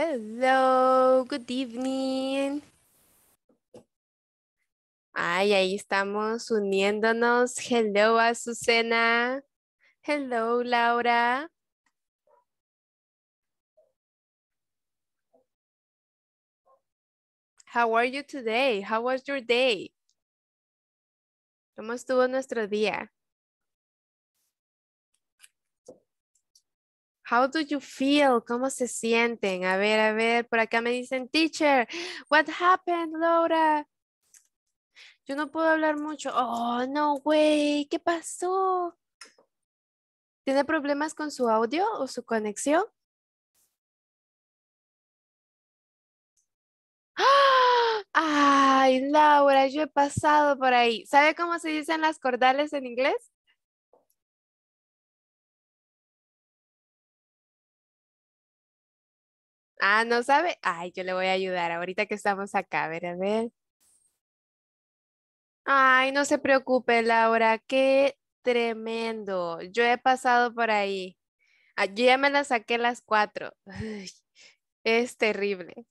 Hello, good evening. Ay, ahí estamos uniéndonos. Hello, Azucena. Hello, Laura. How are you today? How was your day? ¿Cómo estuvo nuestro día? How do you feel? ¿Cómo se sienten? A ver, a ver, por acá me dicen, teacher, what happened, Laura? Yo no puedo hablar mucho. Oh, no, güey, ¿qué pasó? ¿Tiene problemas con su audio o su conexión? ¡Ah! Ay, Laura, yo he pasado por ahí. ¿Sabe cómo se dicen las cordales en inglés? Ah, no sabe. Ay, yo le voy a ayudar ahorita que estamos acá. A ver, a ver. Ay, no se preocupe, Laura. Qué tremendo. Yo he pasado por ahí. Ah, yo ya me las saqué las cuatro. es terrible.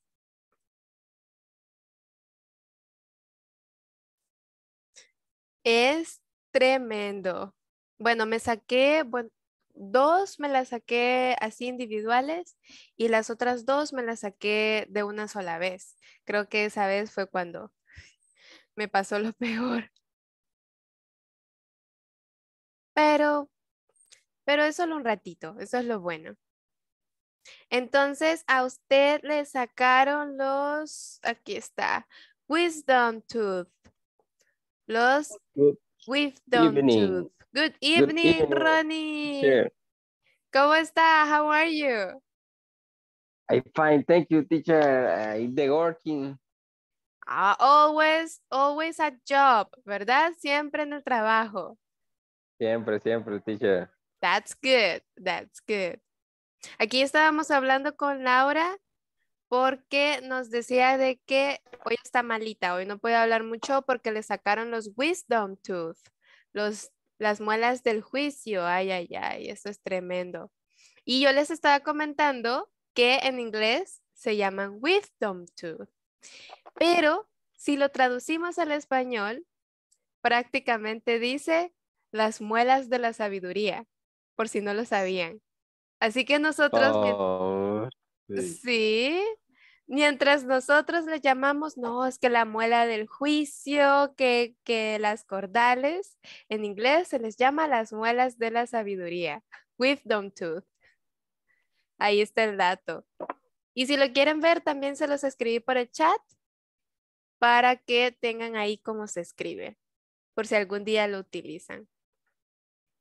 Es tremendo. Bueno, me saqué, dos me las saqué así individuales y las otras dos me las saqué de una sola vez. Creo que esa vez fue cuando me pasó lo peor. Pero, pero es solo un ratito, eso es lo bueno. Entonces, a usted le sacaron los, aquí está, Wisdom Tooth. Los Wisdom Tooth. Good evening, Ronnie. ¿Cómo está? How are you? I'm fine, thank you, teacher. Uh, I'm the working. Ah, always, always a job, ¿verdad? Siempre en el trabajo. Siempre, siempre, teacher. That's good, that's good. Aquí estábamos hablando con Laura porque nos decía de que hoy está malita, hoy no puede hablar mucho porque le sacaron los wisdom tooth, los las muelas del juicio, ay, ay, ay, eso es tremendo. Y yo les estaba comentando que en inglés se llaman wisdom tooth, pero si lo traducimos al español, prácticamente dice las muelas de la sabiduría, por si no lo sabían. Así que nosotros... Oh, sí, mientras nosotros le llamamos, no, es que la muela del juicio, que, que las cordales, en inglés se les llama las muelas de la sabiduría, wisdom tooth. Ahí está el dato. Y si lo quieren ver, también se los escribí por el chat para que tengan ahí cómo se escribe, por si algún día lo utilizan.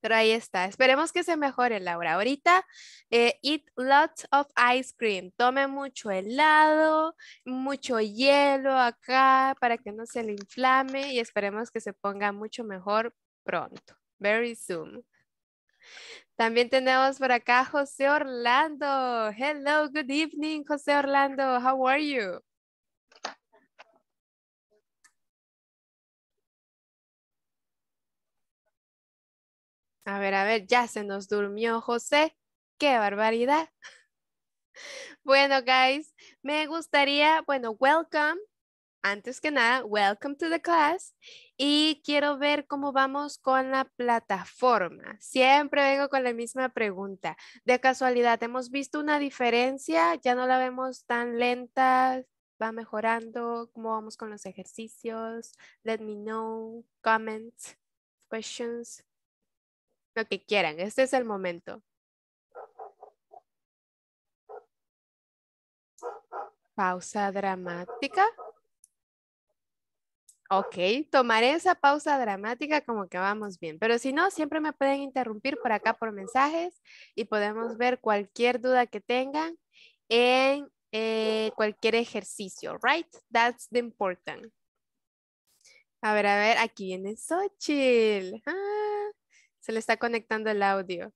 Pero ahí está. Esperemos que se mejore, Laura. Ahorita, eh, eat lots of ice cream. Tome mucho helado, mucho hielo acá para que no se le inflame y esperemos que se ponga mucho mejor pronto. Very soon. También tenemos por acá José Orlando. Hello, good evening, José Orlando. How are you? A ver, a ver, ya se nos durmió José. ¡Qué barbaridad! Bueno, guys, me gustaría, bueno, welcome. Antes que nada, welcome to the class. Y quiero ver cómo vamos con la plataforma. Siempre vengo con la misma pregunta. De casualidad, ¿hemos visto una diferencia? ¿Ya no la vemos tan lenta? ¿Va mejorando? ¿Cómo vamos con los ejercicios? Let me know. Comments, questions lo que quieran. Este es el momento. Pausa dramática. Ok, tomaré esa pausa dramática como que vamos bien, pero si no, siempre me pueden interrumpir por acá por mensajes y podemos ver cualquier duda que tengan en eh, cualquier ejercicio, right? That's the important. A ver, a ver, aquí viene Xochitl. Ah. Se le está conectando el audio.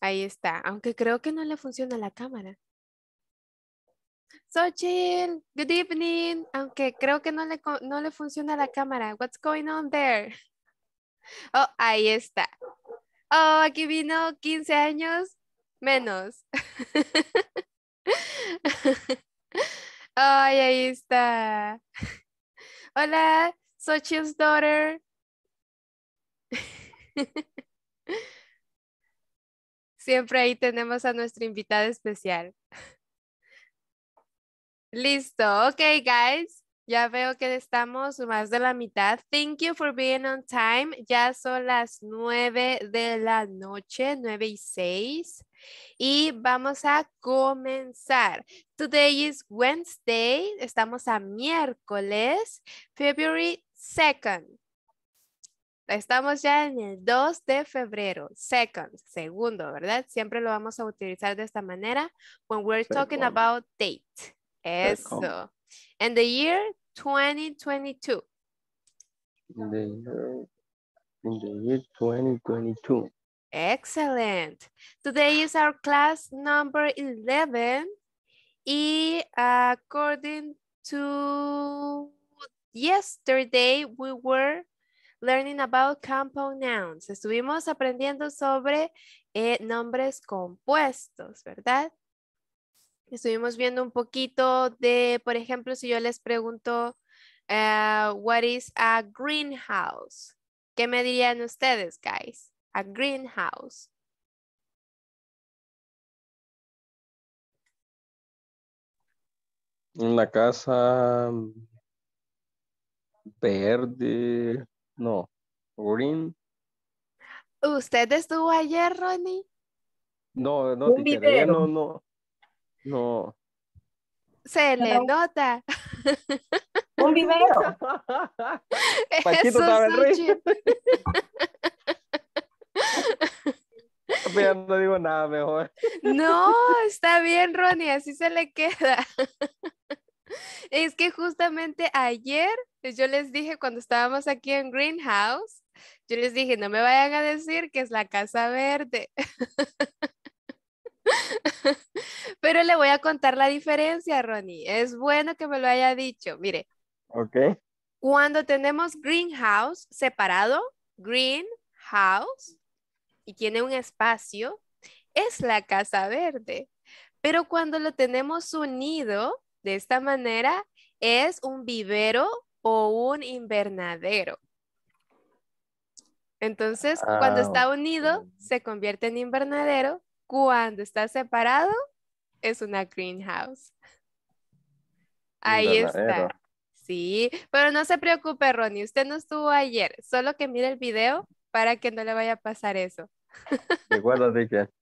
Ahí está, aunque creo que no le funciona la cámara. Sochil, good evening. Aunque creo que no le, funciona la cámara. What's going on there? Oh, ahí está. Oh, aquí vino 15 años menos. Ay, ahí está. Hola, Sochil's daughter. Siempre ahí tenemos a nuestra invitada especial. Listo, ok guys, ya veo que estamos más de la mitad. Thank you for being on time. Ya son las nueve de la noche, nueve y seis, Y vamos a comenzar. Today is Wednesday. Estamos a miércoles, February 2nd. Estamos ya en el 2 de febrero, second, segundo, ¿verdad? Siempre lo vamos a utilizar de esta manera. When we're talking about date. Eso. And the year 2022. en the year, in the year 2022. Excellent. Today is our class number 11. Y according to yesterday, we were learning about compound nouns. Estuvimos aprendiendo sobre eh, nombres compuestos, ¿verdad? Estuvimos viendo un poquito de, por ejemplo, si yo les pregunto, eh, what is a greenhouse? ¿Qué me dirían ustedes, guys? A greenhouse. la casa mm, verde, no, Green. ¿Usted estuvo ayer, Ronnie? No, no, no, no. No. Se le nota. Un vivero. Paquito sabe pues no digo nada mejor. No, está bien, Ronnie, así se le queda. Es que justamente ayer pues, yo les dije cuando estábamos aquí en Greenhouse, yo les dije, no me vayan a decir que es la casa verde. Pero le voy a contar la diferencia, Ronnie. Es bueno que me lo haya dicho. Mire. Cuando tenemos greenhouse separado, greenhouse, y tiene un espacio, es la casa verde. Pero cuando lo tenemos unido, de esta manera es un vivero o un invernadero. Entonces, cuando ah, está unido, se convierte en invernadero. Cuando está separado, es una greenhouse. Ahí está. Sí, pero no se preocupe, Ronnie. Usted no estuvo ayer. Solo que mire el video para que no le vaya a pasar eso. De acuerdo,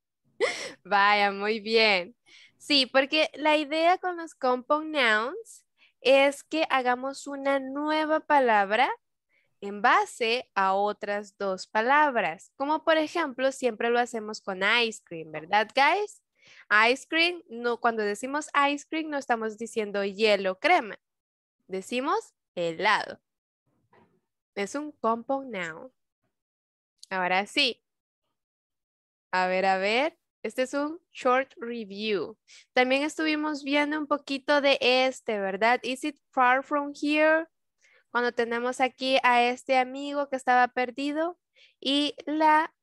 Vaya, muy bien. Sí, porque la idea con los compound nouns es que hagamos una nueva palabra en base a otras dos palabras. Como por ejemplo, siempre lo hacemos con ice cream, ¿verdad, guys? Ice cream, no, cuando decimos ice cream no estamos diciendo hielo crema, decimos helado. Es un compound noun. Ahora sí. A ver, a ver. Este es un short review. También estuvimos viendo un poquito de este, ¿verdad? Is it far from here? Cuando tenemos aquí a este amigo que estaba perdido y la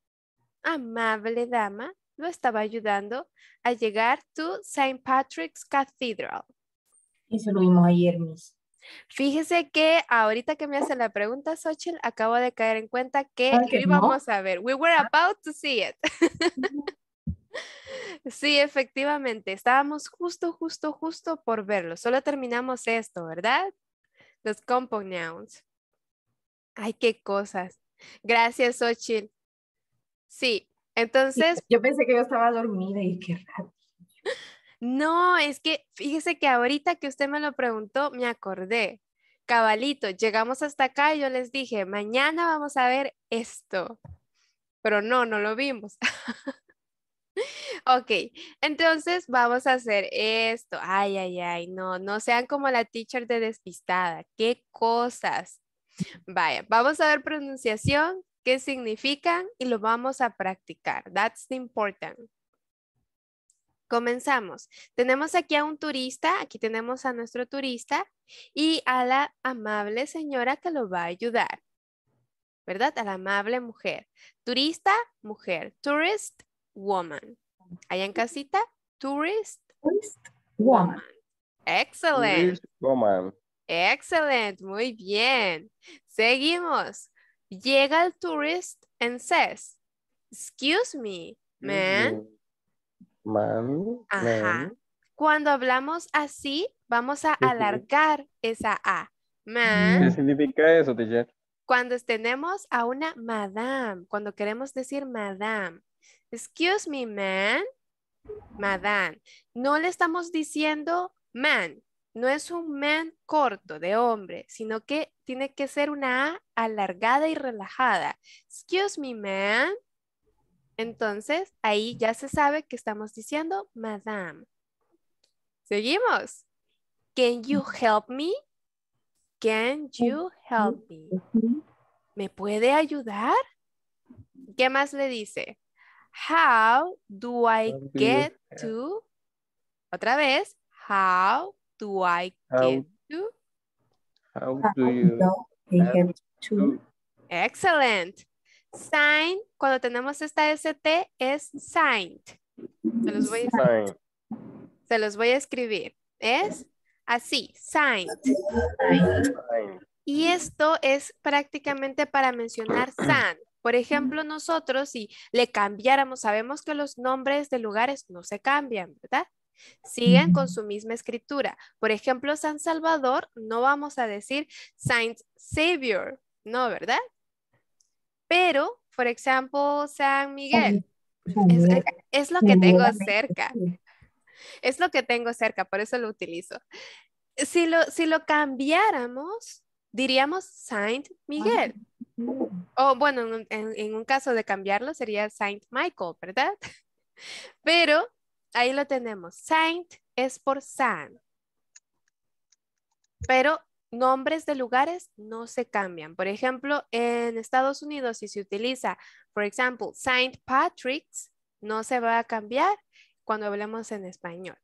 amable dama lo estaba ayudando a llegar to St. Patrick's Cathedral. Eso lo vimos ayer, Miss. Fíjese que ahorita que me hace la pregunta, Xochitl, acabo de caer en cuenta que íbamos a ver. We were about to see it. Sí, efectivamente, estábamos justo, justo, justo por verlo. Solo terminamos esto, ¿verdad? Los compound nouns. Ay, qué cosas. Gracias, Ochil. Sí, entonces... Yo pensé que yo estaba dormida y qué raro. No, es que fíjese que ahorita que usted me lo preguntó, me acordé. Cabalito, llegamos hasta acá y yo les dije, mañana vamos a ver esto. Pero no, no lo vimos. Ok, entonces vamos a hacer esto. Ay, ay, ay, no, no sean como la teacher de despistada. ¿Qué cosas? Vaya, vamos a ver pronunciación, qué significan y lo vamos a practicar. That's important. Comenzamos. Tenemos aquí a un turista, aquí tenemos a nuestro turista y a la amable señora que lo va a ayudar. ¿Verdad? A la amable mujer. Turista, mujer. Tourist, woman. Allá en casita, tourist, woman. Excellent. woman. Excellent, muy bien. Seguimos. Llega el tourist and says, excuse me, man. Mm-hmm. Man. Ajá. Cuando hablamos así, vamos a alargar esa A. Man. ¿Qué significa eso, teacher? Cuando tenemos a una madame, cuando queremos decir madame excuse me, man, madame. No le estamos diciendo man, no es un man corto de hombre, sino que tiene que ser una A alargada y relajada. Excuse me, man. Entonces, ahí ya se sabe que estamos diciendo madame. Seguimos. Can you help me? Can you help me? ¿Me puede ayudar? ¿Qué más le dice? How do I get to? Otra vez. How do I get to? How do you get to? Excellent. Sign, cuando tenemos esta ST es signed. Se los voy a, se los voy a escribir. Es así, signed. Y esto es prácticamente para mencionar san. Por ejemplo, nosotros si le cambiáramos, sabemos que los nombres de lugares no se cambian, ¿verdad? Siguen con su misma escritura. Por ejemplo, San Salvador, no vamos a decir Saint Savior, ¿no? ¿Verdad? Pero, por ejemplo, San Miguel. Es, lo que tengo cerca. Es lo que tengo cerca, por eso lo utilizo. Si lo, si lo cambiáramos, diríamos Saint Miguel. O bueno, en, un caso de cambiarlo sería Saint Michael, ¿verdad? Pero ahí lo tenemos. Saint es por San. Pero nombres de lugares no se cambian. Por ejemplo, en Estados Unidos, si se utiliza, por ejemplo, Saint Patrick's, no se va a cambiar cuando hablemos en español.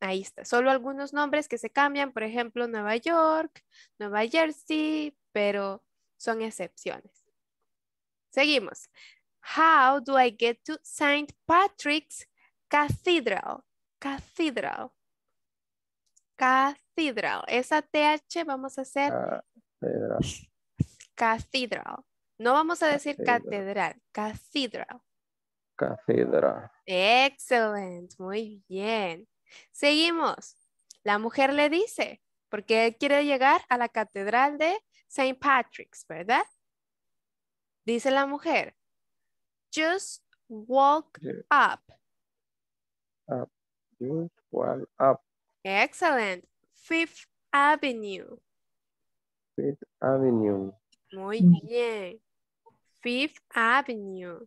Ahí está. Solo algunos nombres que se cambian, por ejemplo, Nueva York, Nueva Jersey, pero son excepciones. Seguimos. How do I get to St. Patrick's Cathedral? Cathedral. Cathedral. Esa TH vamos a hacer. Cathedral. Cathedral. No vamos a decir catedral. Cathedral. Cathedral. Excelente. Muy bien. Seguimos. La mujer le dice, porque quiere llegar a la catedral de St. Patrick's, ¿verdad? Dice la mujer, just walk up. Up, just walk up. Excellent. Fifth Avenue. Fifth Avenue. Muy mm. bien. Fifth Avenue.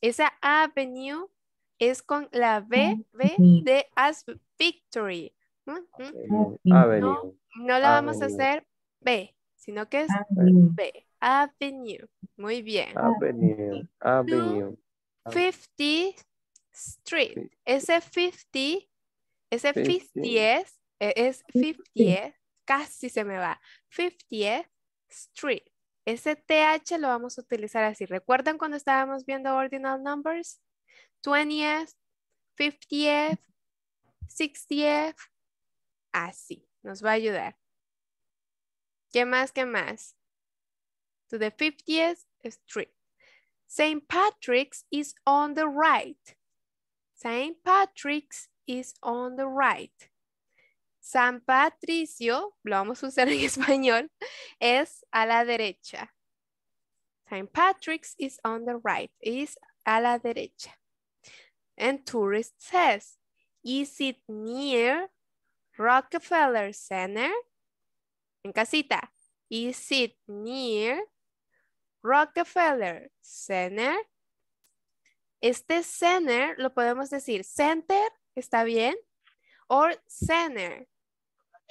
Esa avenue es con la B, mm. B mm. de as victory. No, la vamos a hacer B, sino que es B. Avenue. Muy bien. Avenue. Avenue. 50 Street. Ese 50, ese 50 es, e, es 50, casi se me va. 50 Street. Ese TH lo vamos a utilizar así. ¿Recuerdan cuando estábamos viendo ordinal numbers? 20th, 50th, 60th. Así, nos va a ayudar. ¿Qué más? ¿Qué más? To the 50th Street. St. Patrick's is on the right. St. Patrick's is on the right. San Patricio, lo vamos a usar en español, es a la derecha. St. Patrick's is on the right, is a la derecha. And tourist says, is it near Rockefeller Center? en casita. Is it near Rockefeller Center? Este center lo podemos decir center, ¿está bien? Or center.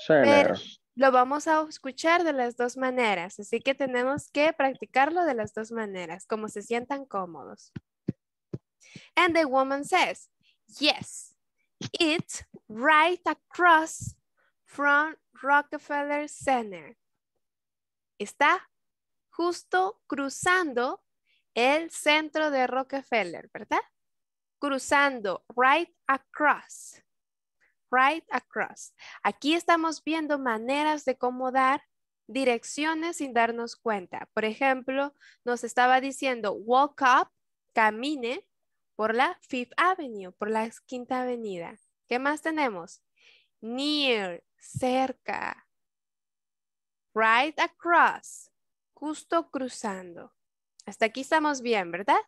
Center. lo vamos a escuchar de las dos maneras, así que tenemos que practicarlo de las dos maneras, como se sientan cómodos. And the woman says, yes, it's right across from Rockefeller Center. Está justo cruzando el centro de Rockefeller, ¿verdad? Cruzando, right across. Right across. Aquí estamos viendo maneras de cómo dar direcciones sin darnos cuenta. Por ejemplo, nos estaba diciendo walk up, camine por la Fifth Avenue, por la Quinta Avenida. ¿Qué más tenemos? Near, cerca. Right across, justo cruzando. Hasta aquí estamos bien, ¿verdad?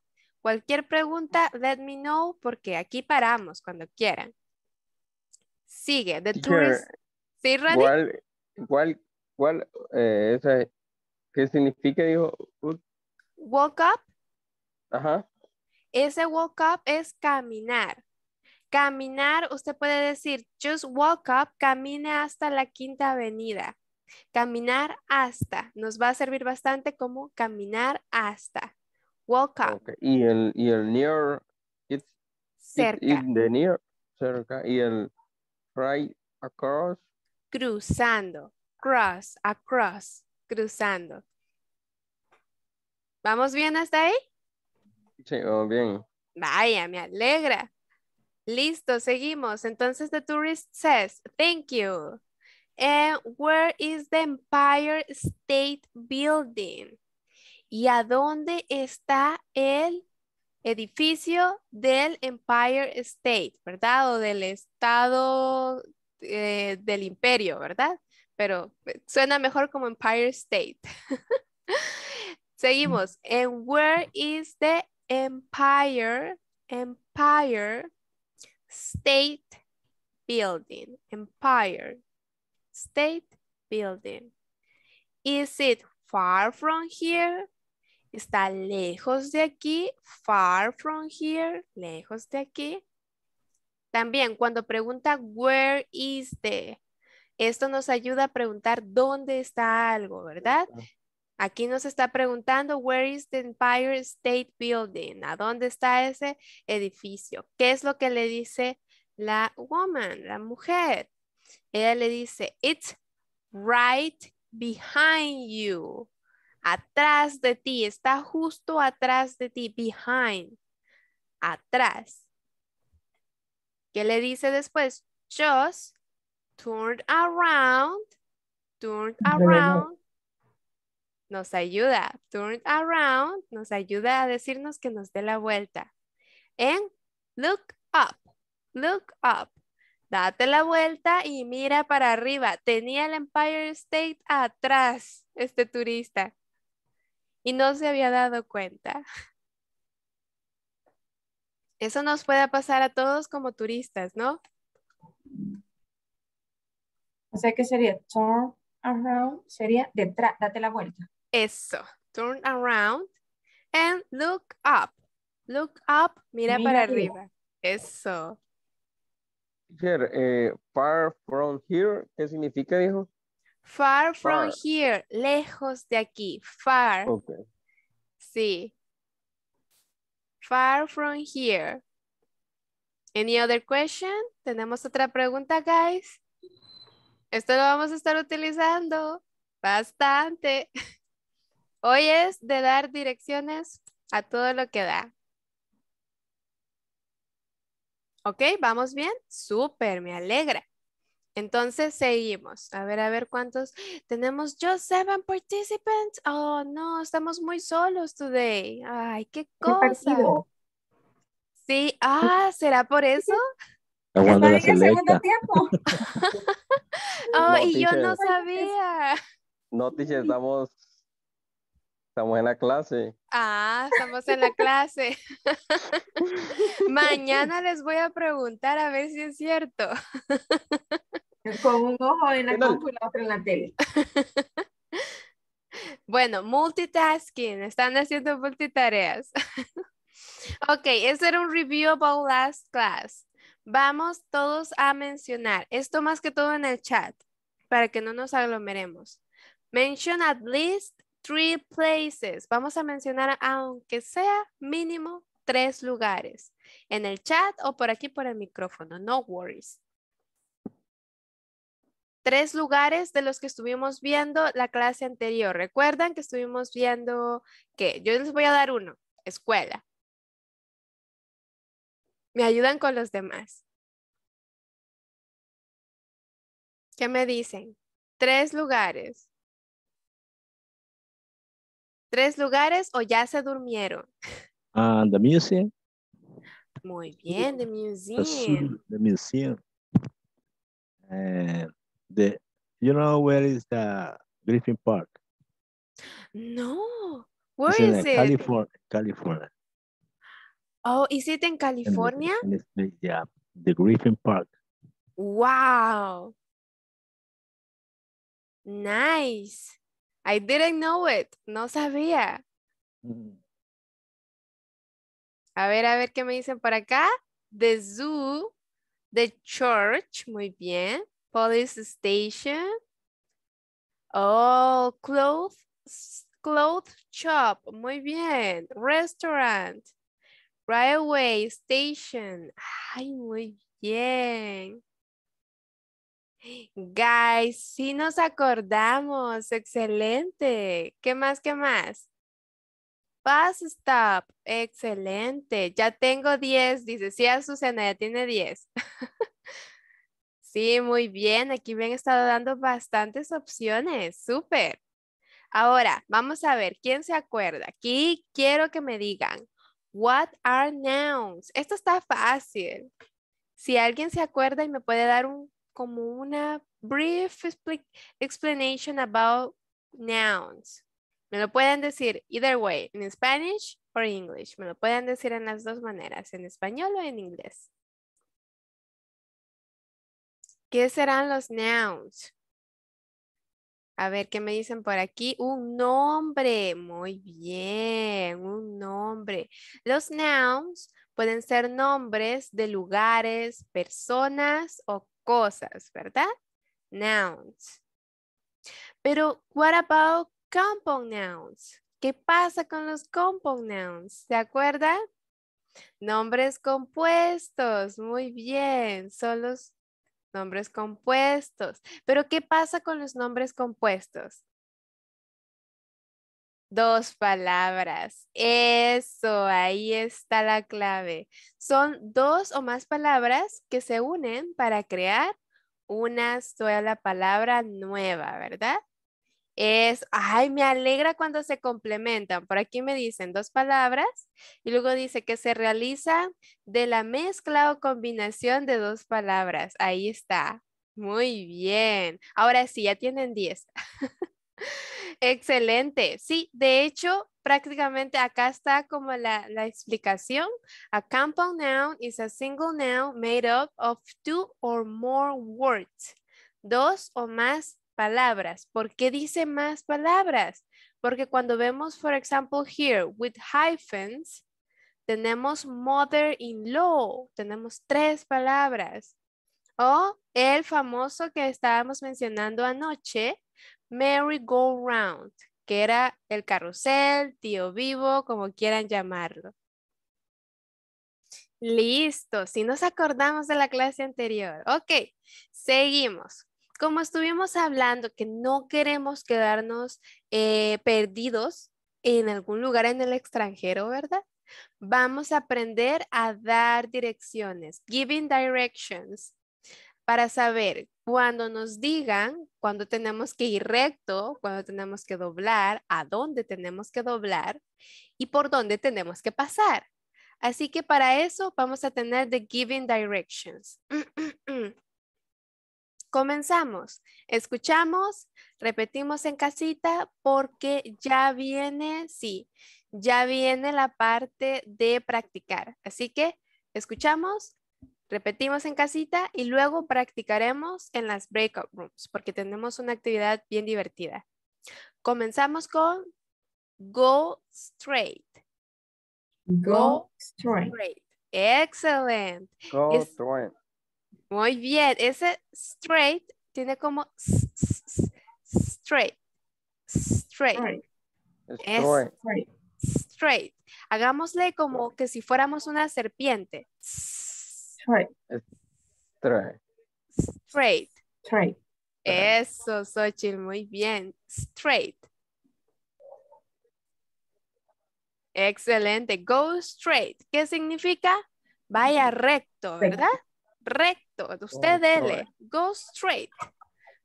Cualquier pregunta, let me know, porque aquí paramos cuando quieran. Sigue, the tourist... ¿Cuál, eh, qué significa, dijo? Walk up. Ese walk up es caminar. Caminar, usted puede decir, just walk up, camine hasta la quinta avenida. Caminar hasta, nos va a servir bastante como caminar hasta. Walk up. Y, el, y near, it's, cerca. near, cerca. Y el right across. Cruzando, cross, across, cruzando. ¿Vamos bien hasta ahí? Sí, vamos bien. Vaya, me alegra. Listo, seguimos. Entonces, the tourist says, thank you. And eh, where is the Empire State Building? ¿Y a dónde está el edificio del Empire State, verdad? O del estado eh, del imperio, ¿verdad? Pero eh, suena mejor como Empire State. Mm. Seguimos. And where is the Empire, Empire state building, empire, state building. Is it far from here? Está lejos de aquí, far from here, lejos de aquí. También cuando pregunta where is the, esto nos ayuda a preguntar dónde está algo, ¿verdad? Aquí nos está preguntando, where is the Empire State Building? ¿A dónde está ese edificio? ¿Qué es lo que le dice la woman, la mujer? Ella le dice, it's right behind you. Atrás de ti, está justo atrás de ti, behind, atrás. ¿Qué le dice después? Just turn around, turn around nos ayuda. Turn around nos ayuda a decirnos que nos dé la vuelta. En look up, look up. Date la vuelta y mira para arriba. Tenía el Empire State atrás, este turista. Y no se había dado cuenta. Eso nos puede pasar a todos como turistas, ¿no? O sea, ¿qué sería turn around? Sería detrás, date la vuelta. Eso. Turn around and look up. Look up, mira, para arriba. Eso. Eh, far from here, ¿qué significa, dijo? Far from here, lejos de aquí, far. Sí. Far from here. Any other question? Tenemos otra pregunta, guys. Esto lo vamos a estar utilizando bastante. Hoy es de dar direcciones a todo lo que da. ¿Ok? ¿Vamos bien? Súper, me alegra. Entonces seguimos. A ver, a ver cuántos. Tenemos just seven participants. Oh, no, estamos muy solos today. Ay, qué cosa. Sí, ah, ¿será por eso? segundo tiempo. oh, y yo no sabía. No, estamos Estamos en la clase. Ah, estamos en la clase. Mañana les voy a preguntar a ver si es cierto. Con un ojo en la computadora y otro en la tele. Bueno, multitasking. Están haciendo multitareas. ok, ese era un review about last class. Vamos todos a mencionar esto más que todo en el chat para que no nos aglomeremos. Mention at least three places. Vamos a mencionar, aunque sea mínimo, tres lugares. En el chat o por aquí por el micrófono. No worries. Tres lugares de los que estuvimos viendo la clase anterior. Recuerdan que estuvimos viendo que yo les voy a dar uno, escuela. Me ayudan con los demás. ¿Qué me dicen? Tres lugares. ¿Tres lugares o ya se durmieron? Ah, the museum. Muy bien, the museum. The museum. you know where is the Griffin Park? No, where is uh, it? California, California. Oh, is it in California? yeah, the Griffin Park. Wow. Nice. I didn't know it. No sabía. Mm. A ver, a ver qué me dicen por acá. The zoo, the church, muy bien. Police station. Oh, clothes, clothes shop, muy bien. Restaurant, railway station. Ay, muy bien. Guys, sí nos acordamos. Excelente. ¿Qué más? ¿Qué más? Fast stop. Excelente. Ya tengo 10. Dice, sí, Azucena, ya tiene 10. sí, muy bien. Aquí me han estado dando bastantes opciones. Súper. Ahora, vamos a ver quién se acuerda. Aquí quiero que me digan, what are nouns? Esto está fácil. Si alguien se acuerda y me puede dar un como una brief explanation about nouns. Me lo pueden decir either way, en Spanish or English. Me lo pueden decir en las dos maneras, en español o en inglés. ¿Qué serán los nouns? A ver, ¿qué me dicen por aquí? Un nombre. Muy bien, un nombre. Los nouns pueden ser nombres de lugares, personas o cosas, ¿verdad? Nouns. Pero, what about compound nouns? ¿Qué pasa con los compound nouns? ¿Se acuerda? Nombres compuestos, muy bien, son los nombres compuestos. Pero, ¿qué pasa con los nombres compuestos? Dos palabras. Eso, ahí está la clave. Son dos o más palabras que se unen para crear una sola palabra nueva, ¿verdad? Es, ay, me alegra cuando se complementan. Por aquí me dicen dos palabras y luego dice que se realiza de la mezcla o combinación de dos palabras. Ahí está. Muy bien. Ahora sí, ya tienen diez. Excelente. Sí, de hecho, prácticamente acá está como la, explicación. A compound noun is a single noun made up of two or more words. Dos o más palabras. ¿Por qué dice más palabras? Porque cuando vemos, por ejemplo, here with hyphens, tenemos mother-in-law, tenemos tres palabras. O el famoso que estábamos mencionando anoche, merry-go-round, que era el carrusel, tío vivo, como quieran llamarlo. Listo, si nos acordamos de la clase anterior. Ok, seguimos. Como estuvimos hablando que no queremos quedarnos eh, perdidos en algún lugar en el extranjero, ¿verdad? Vamos a aprender a dar direcciones, giving directions para saber cuando nos digan, cuando tenemos que ir recto, cuando tenemos que doblar, a dónde tenemos que doblar y por dónde tenemos que pasar. Así que para eso vamos a tener the giving directions. Comenzamos, escuchamos, repetimos en casita porque ya viene, sí, ya viene la parte de practicar. Así que escuchamos, Repetimos en casita y luego practicaremos en las breakout rooms porque tenemos una actividad bien divertida. Comenzamos con go straight. Go, straight. Excellent. Go straight. Muy bien. Ese straight tiene como straight. Straight. Straight. Hagámosle como que si fuéramos una serpiente. Straight. Straight. Eso, Xochitl, muy bien. Straight. Excelente. Go straight. ¿Qué significa? Vaya recto, ¿verdad? Recto. Usted dele. Go straight.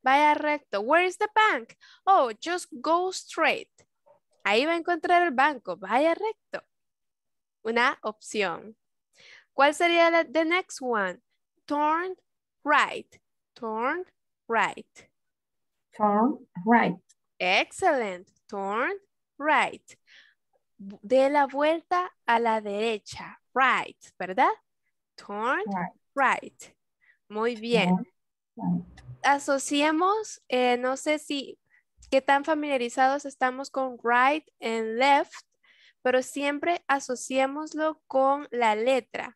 Vaya recto. Where is the bank? Oh, just go straight. Ahí va a encontrar el banco. Vaya recto. Una opción. ¿Cuál sería la, the next one? Turn right. Turn right. Turn right. Excellent. Turn right. De la vuelta a la derecha. Right, ¿verdad? Turn right. Muy bien. Asociemos, eh, no sé si qué tan familiarizados estamos con right and left, pero siempre asociémoslo con la letra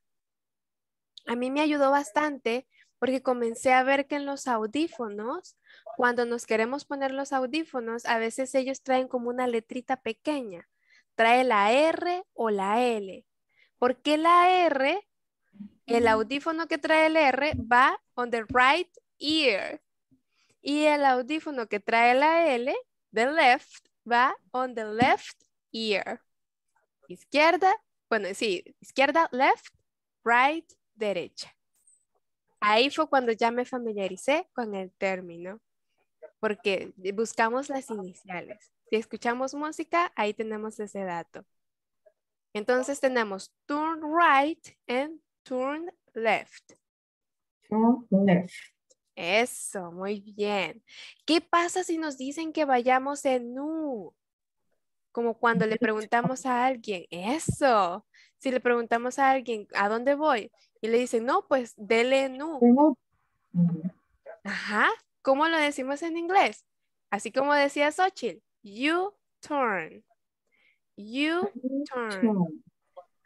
a mí me ayudó bastante porque comencé a ver que en los audífonos, cuando nos queremos poner los audífonos, a veces ellos traen como una letrita pequeña, trae la R o la L. Porque la R? El audífono que trae el R va on the right ear y el audífono que trae la L, the left, va on the left ear. Izquierda, bueno, sí, izquierda, left, right, derecha. Ahí fue cuando ya me familiaricé con el término, porque buscamos las iniciales. Si escuchamos música, ahí tenemos ese dato. Entonces tenemos turn right and turn left. Turn left. Eso, muy bien. ¿Qué pasa si nos dicen que vayamos en U? Como cuando le preguntamos a alguien, eso, si le preguntamos a alguien, ¿a dónde voy? Y le dicen, no, pues dele nu. Ajá, ¿cómo lo decimos en inglés? Así como decía Xochitl, you turn. You turn.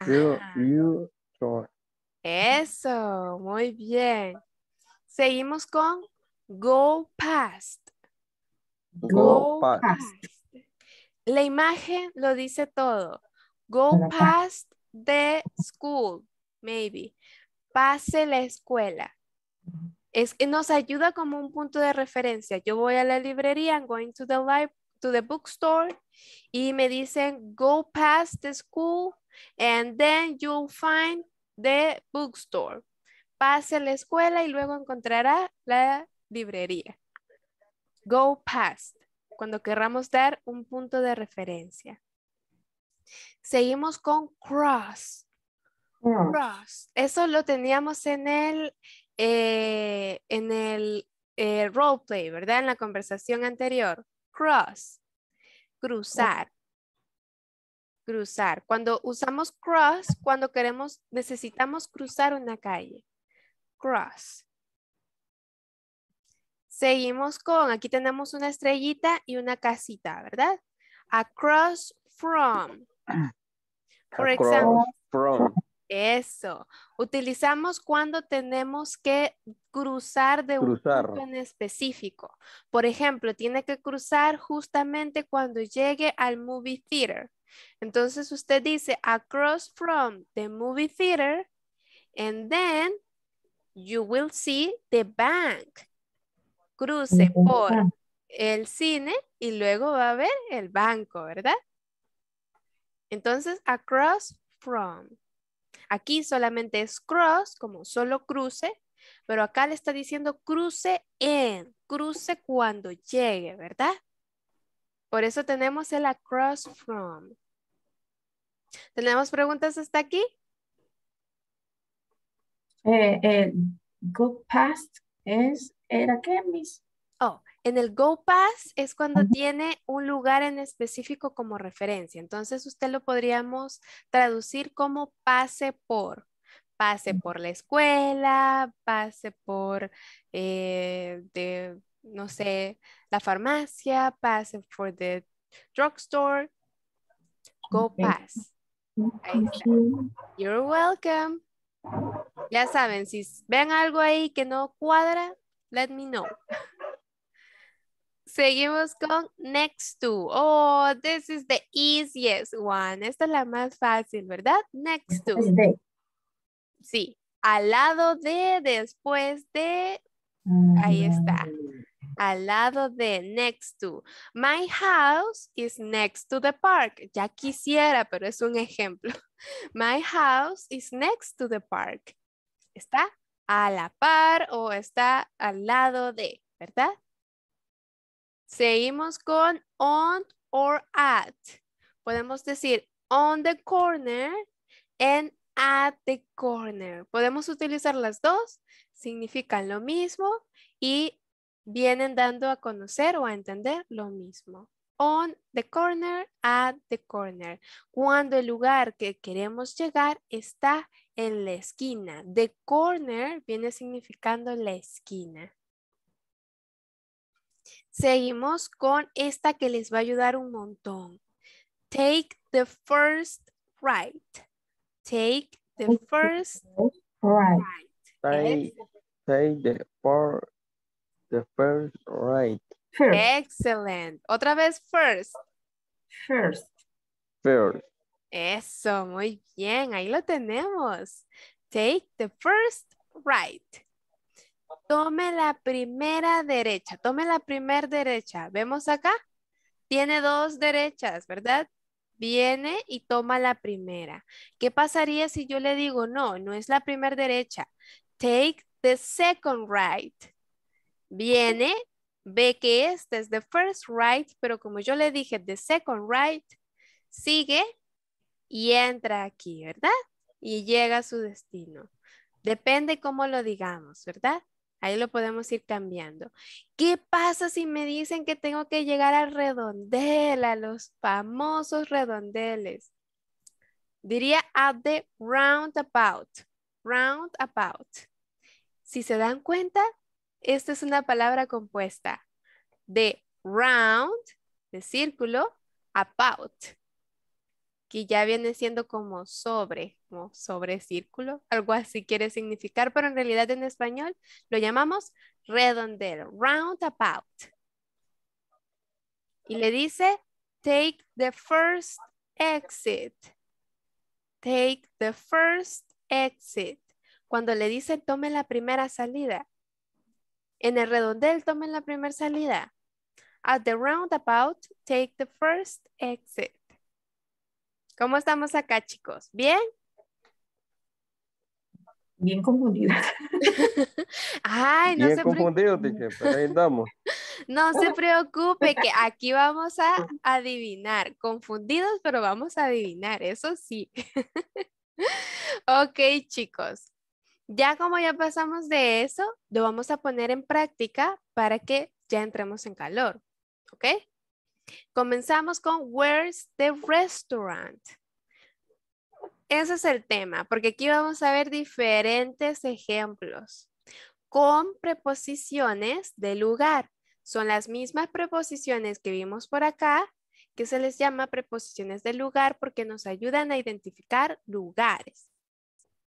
You, turn. Eso, muy bien. Seguimos con go past. Go, past. La imagen lo dice todo. Go past the school, maybe. Pase la escuela. Es, nos ayuda como un punto de referencia. Yo voy a la librería, I'm going to the, to the bookstore, y me dicen, go past the school, and then you'll find the bookstore. Pase la escuela y luego encontrará la librería. Go past cuando querramos dar un punto de referencia. Seguimos con cross. Cross. Eso lo teníamos en el, eh, en el eh, ¿verdad? En la conversación anterior. Cross. Cruzar. Cruzar. Cuando usamos cross, cuando queremos, necesitamos cruzar una calle. Cross. Seguimos con, aquí tenemos una estrellita y una casita, ¿verdad? Across from. Por ejemplo. Eso. Utilizamos cuando tenemos que cruzar de un punto en específico. Por ejemplo, tiene que cruzar justamente cuando llegue al movie theater. Entonces usted dice across from the movie theater and then you will see the bank cruce por el cine y luego va a ver el banco, ¿verdad? Entonces, across from. Aquí solamente es cross, como solo cruce, pero acá le está diciendo cruce en, cruce cuando llegue, ¿verdad? Por eso tenemos el across from. ¿Tenemos preguntas hasta aquí? El eh, eh, go past es, ¿era qué, Oh, en el Go Pass es cuando tiene un lugar en específico como referencia. Entonces usted lo podríamos traducir como pase por. Pase por la escuela, pase por, eh, de, no sé, la farmacia, pase por the drugstore. Go Pass. You're welcome. Ya saben, si ven algo ahí que no cuadra, let me know. Seguimos con next to. Oh, this is the easiest one. Esta es la más fácil, ¿verdad? Next to. Este sí, al lado de, después de. Mm, ahí está. Mm al lado de, next to. My house is next to the park. Ya quisiera, pero es un ejemplo. My house is next to the park. Está a la par o está al lado de, ¿verdad? Seguimos con on or at. Podemos decir on the corner and at the corner. Podemos utilizar las dos, significan lo mismo y vienen dando a conocer o a entender lo mismo. On the corner, at the corner. Cuando el lugar que queremos llegar está en la esquina. The corner viene significando la esquina. Seguimos con esta que les va a ayudar un montón. Take the first right. Take the first right. Take, take the first ¿Eh? the first right. First. Excellent. Otra vez first. First. First. Eso, muy bien. Ahí lo tenemos. Take the first right. Tome la primera derecha. Tome la primera derecha. ¿Vemos acá? Tiene dos derechas, ¿verdad? Viene y toma la primera. ¿Qué pasaría si yo le digo, no, no es la primera derecha? Take the second right viene, ve que este es the first right, pero como yo le dije, the second right, sigue y entra aquí, ¿verdad? Y llega a su destino. Depende cómo lo digamos, ¿verdad? Ahí lo podemos ir cambiando. ¿Qué pasa si me dicen que tengo que llegar al redondel, a los famosos redondeles? Diría at the roundabout, roundabout. Si se dan cuenta, esta es una palabra compuesta de round, de círculo, about, que ya viene siendo como sobre, como sobre círculo, algo así quiere significar, pero en realidad en español lo llamamos redondel, about. Y le dice, take the first exit. Take the first exit. Cuando le dice, tome la primera salida, en el redondel tomen la primera salida. At the roundabout, take the first exit. ¿Cómo estamos acá, chicos? ¿Bien? Bien confundidos. Ay, no Bien se confundido, pero No se preocupe que aquí vamos a adivinar. Confundidos, pero vamos a adivinar, eso sí. ok, chicos. Ya como ya pasamos de eso, lo vamos a poner en práctica para que ya entremos en calor, ¿ok? Comenzamos con Where's the restaurant? Ese es el tema, porque aquí vamos a ver diferentes ejemplos con preposiciones de lugar. Son las mismas preposiciones que vimos por acá, que se les llama preposiciones de lugar porque nos ayudan a identificar lugares.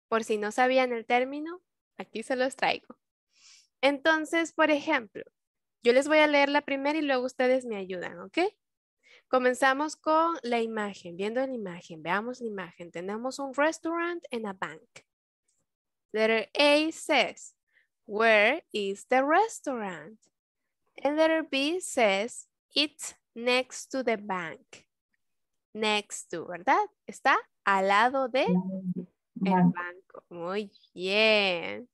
Por si no sabían el término, aquí se los traigo. Entonces, por ejemplo, yo les voy a leer la primera y luego ustedes me ayudan, ¿ok? Comenzamos con la imagen, viendo la imagen, veamos la imagen. Tenemos un restaurant en a bank. Letter A says, where is the restaurant? And letter B says, it's next to the bank. Next to, ¿verdad? Está al lado de el banco. Muy bien.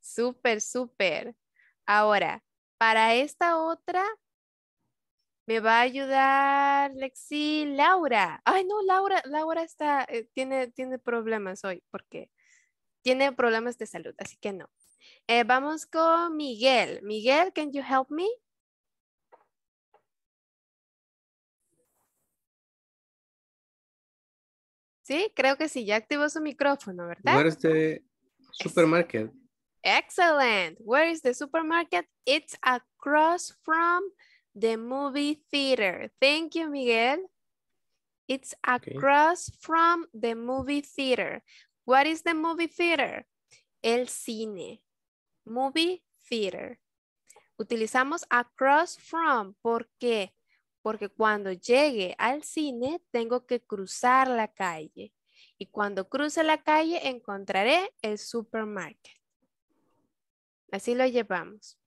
Súper, súper. Ahora, para esta otra, me va a ayudar Lexi Laura. Ay, no, Laura, Laura está, eh, tiene, tiene problemas hoy porque tiene problemas de salud, así que no. Eh, vamos con Miguel. Miguel, can you help me? Sí, creo que sí, ya activó su micrófono, ¿verdad? Where is the supermarket? Excellent. Where is the supermarket? It's across from the movie theater. Thank you, Miguel. It's across from the movie theater. What is the movie theater? El cine. Movie theater. Utilizamos across from porque porque cuando llegue al cine tengo que cruzar la calle y cuando cruce la calle encontraré el supermarket. Así lo llevamos.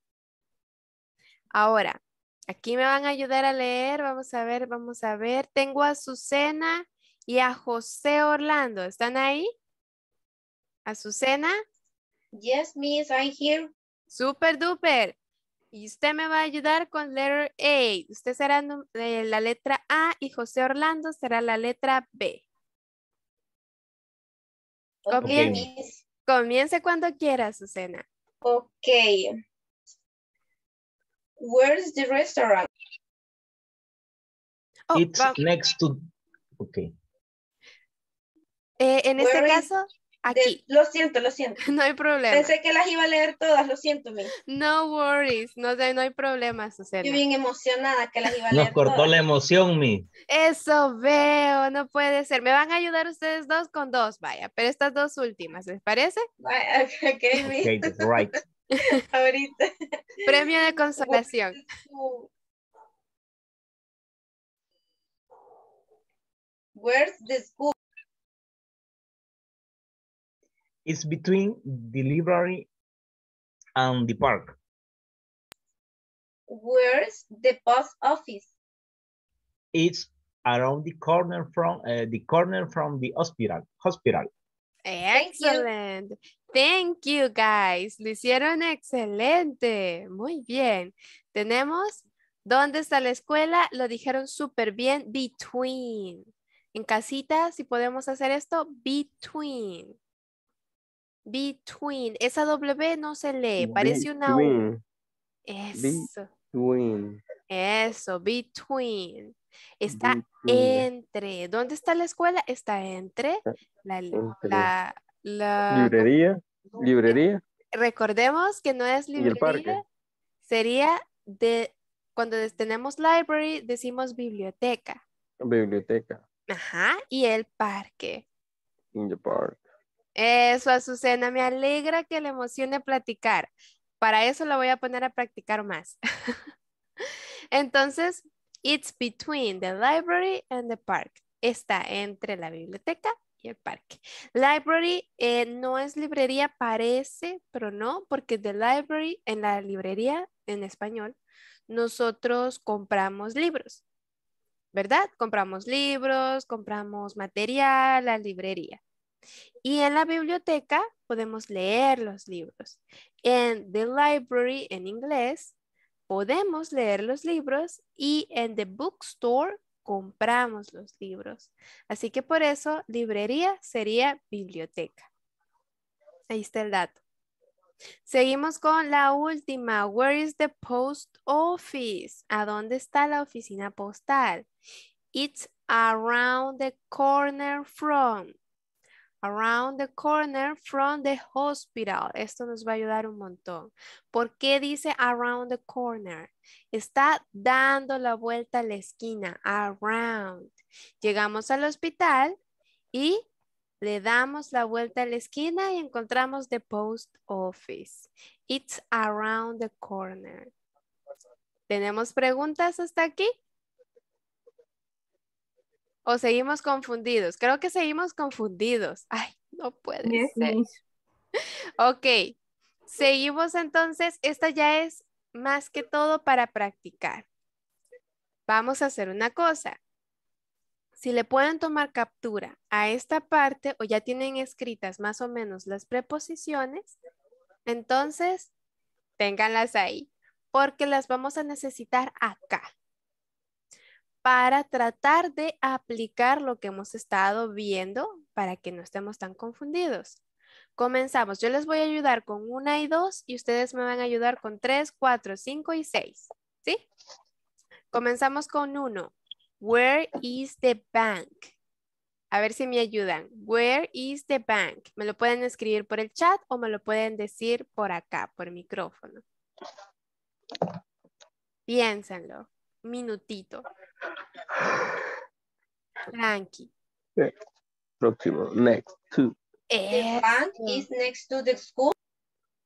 Ahora, aquí me van a ayudar a leer, vamos a ver, vamos a ver. Tengo a Azucena y a José Orlando, ¿están ahí? Azucena. Yes, miss, I'm here. Super duper. Y usted me va a ayudar con letter A. Usted será eh, la letra A y José Orlando será la letra B. Comience, cuando quiera, Susana. Ok. Where's the restaurant? Oh, It's next to... Ok. Eh, en este caso, Aquí. lo siento, lo siento. No hay problema. Pensé que las iba a leer todas, lo siento. mi. No worries, no, no hay problema, sucede. Estoy bien emocionada que las iba a leer Nos cortó la emoción, mi. Eso veo, no puede ser. Me van a ayudar ustedes dos con dos, vaya, pero estas dos últimas, ¿les parece? Ok, mi. Ahorita. Premio de consolación. Where's the school? It's between the library and the park? Where's the post office? It's around the corner from eh, the corner from the hospital. Hospital. Excellent. Thank you, guys. Lo hicieron excelente. Muy bien. Tenemos dónde está la escuela. Lo dijeron súper bien. Between. En casita, si podemos hacer esto, between. Between. Esa W no se lee, parece una U. Eso. Between. Eso, between. Está entre. ¿Dónde está la escuela? Está entre, la, la, librería. Librería. Recordemos que no es librería. Sería de cuando tenemos library, decimos biblioteca. Biblioteca. Ajá, y el parque. In the park. Eso, Azucena, me alegra que le emocione platicar. Para eso la voy a poner a practicar más. Entonces, it's between the library and the park. Está entre la biblioteca y el parque. Library eh, no es librería, parece, pero no, porque the library, en la librería en español, nosotros compramos libros, ¿verdad? Compramos libros, compramos material, la librería. Y en la biblioteca podemos leer los libros. En the library en inglés podemos leer los libros y en the bookstore compramos los libros. Así que por eso librería sería biblioteca. Ahí está el dato. Seguimos con la última. Where is the post office? ¿A dónde está la oficina postal? It's around the corner from around the corner from the hospital. Esto nos va a ayudar un montón. ¿Por qué dice around the corner? Está dando la vuelta a la esquina, around. Llegamos al hospital y le damos la vuelta a la esquina y encontramos the post office. It's around the corner. ¿Tenemos preguntas hasta aquí? o seguimos confundidos. Creo que seguimos confundidos. Ay, no puede ser. Ok, seguimos entonces. Esta ya es más que todo para practicar. Vamos a hacer una cosa. Si le pueden tomar captura a esta parte o ya tienen escritas más o menos las preposiciones, entonces ténganlas ahí porque las vamos a necesitar acá para tratar de aplicar lo que hemos estado viendo para que no estemos tan confundidos. Comenzamos. Yo les voy a ayudar con una y dos y ustedes me van a ayudar con tres, cuatro, cinco y seis. ¿Sí? Comenzamos con uno. Where is the bank? A ver si me ayudan. Where is the bank? Me lo pueden escribir por el chat o me lo pueden decir por acá, por micrófono. Piénsenlo. Minutito. Frankie. Próximo. Next to. Este the bank is next to the school.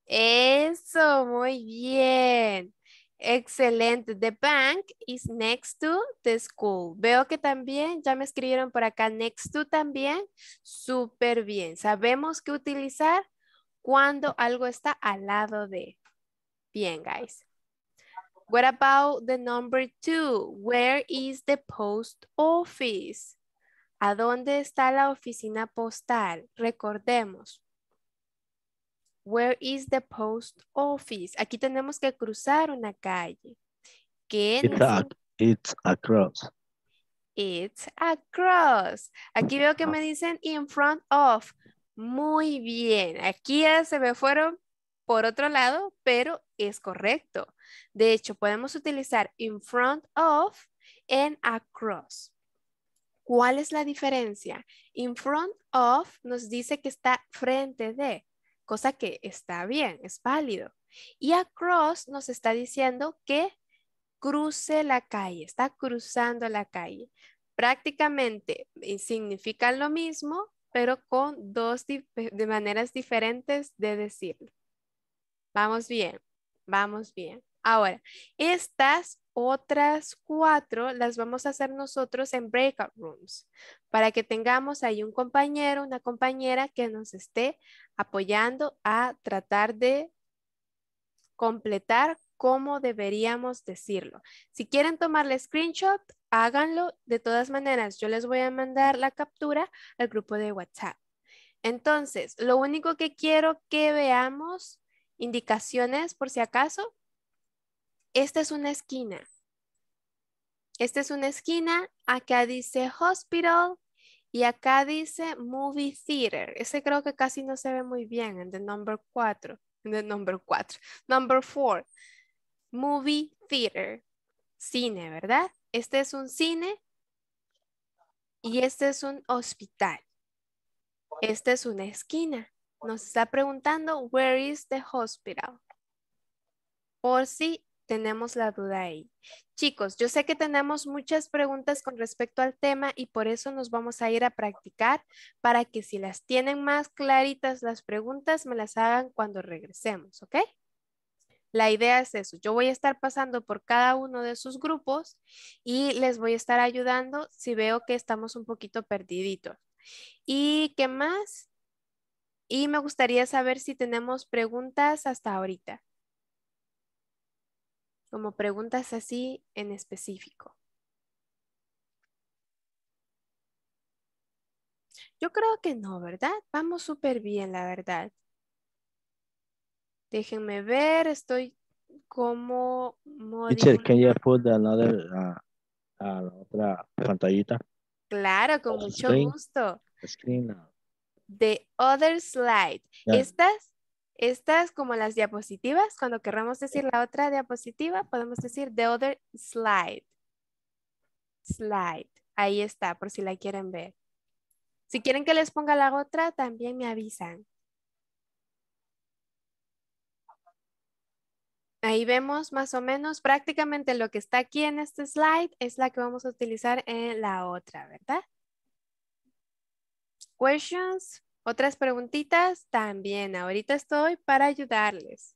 Eso, muy bien. Excelente. The bank is next to the school. Veo que también ya me escribieron por acá next to también. Súper bien. Sabemos que utilizar cuando algo está al lado de. Bien, guys. What about the number two? Where is the post office? ¿A dónde está la oficina postal? Recordemos. Where is the post office? Aquí tenemos que cruzar una calle. it's, it's across. It's across. Aquí veo que me dicen in front of. Muy bien. Aquí ya se me fueron por otro lado, pero es correcto. De hecho, podemos utilizar in front of en across. ¿Cuál es la diferencia? In front of nos dice que está frente de, cosa que está bien, es válido. Y across nos está diciendo que cruce la calle, está cruzando la calle. Prácticamente eh, significan lo mismo, pero con dos de maneras diferentes de decirlo. Vamos bien, vamos bien. Ahora, estas otras cuatro las vamos a hacer nosotros en breakout rooms para que tengamos ahí un compañero, una compañera que nos esté apoyando a tratar de completar cómo deberíamos decirlo. Si quieren tomarle screenshot, háganlo. De todas maneras, yo les voy a mandar la captura al grupo de WhatsApp. Entonces, lo único que quiero que veamos, indicaciones por si acaso, esta es una esquina. Esta es una esquina. Acá dice hospital y acá dice movie theater. Ese creo que casi no se ve muy bien en el número 4. En el número 4. Number 4. Movie theater. Cine, ¿verdad? Este es un cine y este es un hospital. Esta es una esquina. Nos está preguntando, where is the hospital? Por si tenemos la duda ahí. Chicos, yo sé que tenemos muchas preguntas con respecto al tema y por eso nos vamos a ir a practicar para que si las tienen más claritas las preguntas, me las hagan cuando regresemos, ¿ok? La idea es eso, yo voy a estar pasando por cada uno de sus grupos y les voy a estar ayudando si veo que estamos un poquito perdiditos. ¿Y qué más? Y me gustaría saber si tenemos preguntas hasta ahorita como preguntas así en específico. Yo creo que no, ¿verdad? Vamos súper bien, la verdad. Déjenme ver, estoy como... Teacher, can you put uh, uh, otra pantallita? Claro, con mucho gusto. Screen. Uh. The other slide. ¿Estás? Estas como las diapositivas, cuando querramos decir la otra diapositiva, podemos decir the other slide. Slide. Ahí está, por si la quieren ver. Si quieren que les ponga la otra, también me avisan. Ahí vemos más o menos prácticamente lo que está aquí en este slide es la que vamos a utilizar en la otra, ¿verdad? Questions, otras preguntitas también. Ahorita estoy para ayudarles.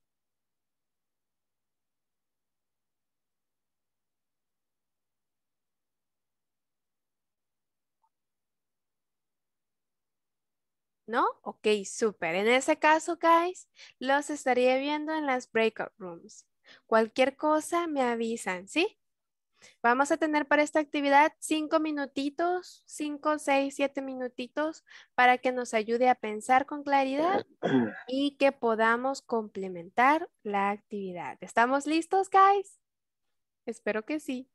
¿no? Ok, súper. En ese caso, guys, los estaría viendo en las breakout rooms. Cualquier cosa me avisan, ¿sí? Vamos a tener para esta actividad cinco minutitos, cinco, seis, siete minutitos para que nos ayude a pensar con claridad y que podamos complementar la actividad. ¿Estamos listos, guys? Espero que sí.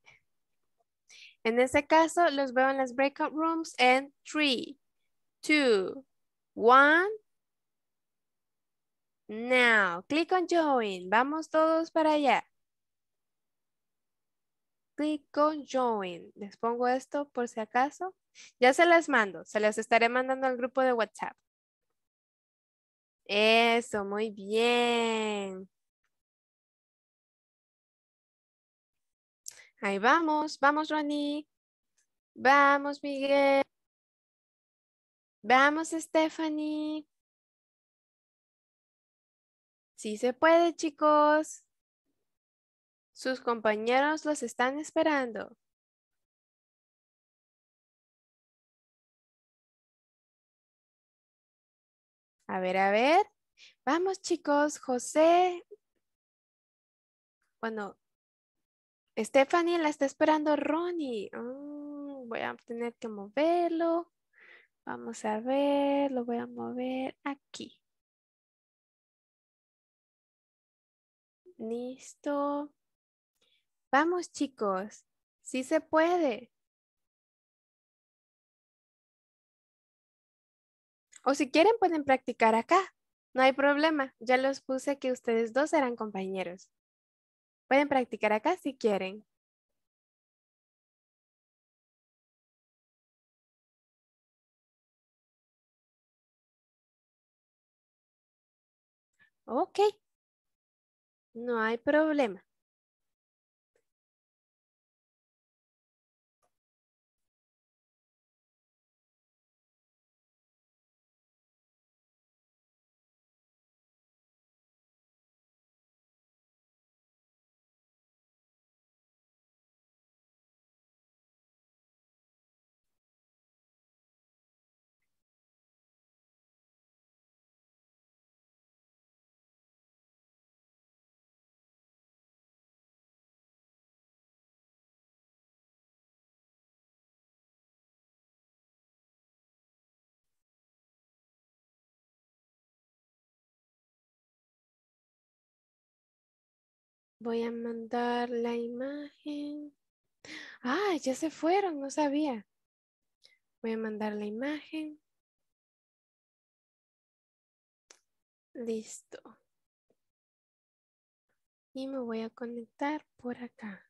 En ese caso, los veo en las breakout rooms en 3, 2, 1. Now, click on join. Vamos todos para allá. Clico Join. Les pongo esto por si acaso. Ya se las mando, se las estaré mandando al grupo de WhatsApp. Eso, muy bien. Ahí vamos, vamos Ronnie. Vamos Miguel. Vamos Stephanie. Sí se puede chicos. Sus compañeros los están esperando. A ver, a ver. Vamos chicos, José. Bueno, Stephanie la está esperando Ronnie. Ah, voy a tener que moverlo. Vamos a ver, lo voy a mover aquí. Listo. Vamos chicos, sí se puede. O si quieren pueden practicar acá. No hay problema, ya los puse que ustedes dos serán compañeros. Pueden practicar acá si quieren. Ok. No hay problema. Voy a mandar la imagen. Ah, ya se fueron, no sabía. Voy a mandar la imagen. Listo. Y me voy a conectar por acá.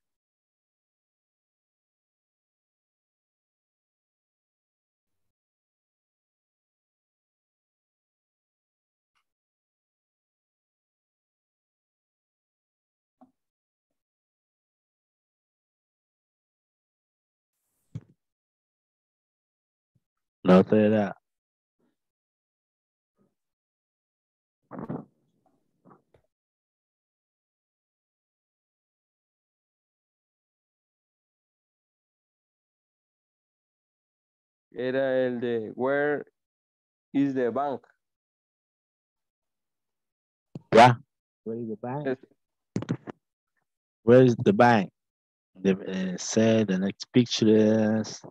No say that. Era el de where is the bank? Yeah. Where is the bank? Where is the bank? They uh, eh, said the next picture is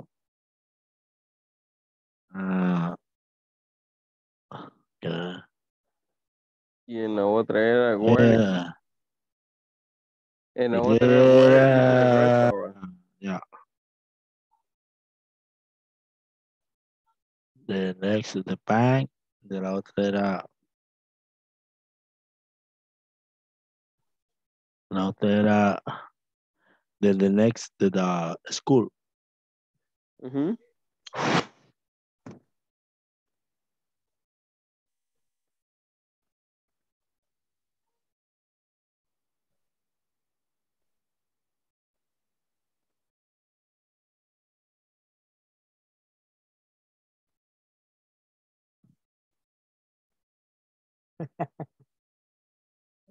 Ah, Yeah. Y en la otra era Warren. Ah, yeah. En la otra era Warren. Yeah. The next is the bank. De la otra era. La otra era. De the next, de the school. Mm -hmm.